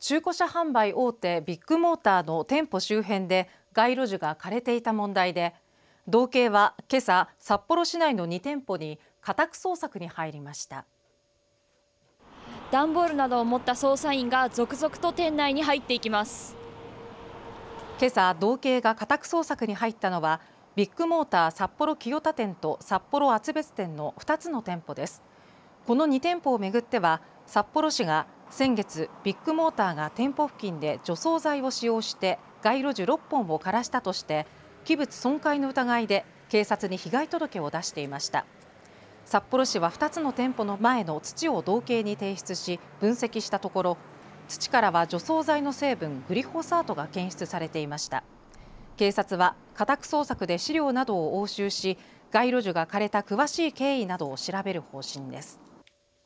中古車販売大手ビッグモーターの店舗周辺で街路樹が枯れていた問題で道警は今朝札幌市内の2店舗に家宅捜索に入りました段ボールなどを持った捜査員が続々と店内に入っていきます今朝道警が家宅捜索に入ったのはビッグモーター札幌清田店と札幌厚別店の2つの店舗ですこの2店舗をめぐっては札幌市が先月ビッグモーターが店舗付近で除草剤を使用して街路樹6本を枯らしたとして器物損壊の疑いで警察に被害届を出していました札幌市は2つの店舗の前の土を同型に提出し分析したところ土からは除草剤の成分グリホサートが検出されていました警察は家宅捜索で資料などを押収し街路樹が枯れた詳しい経緯などを調べる方針です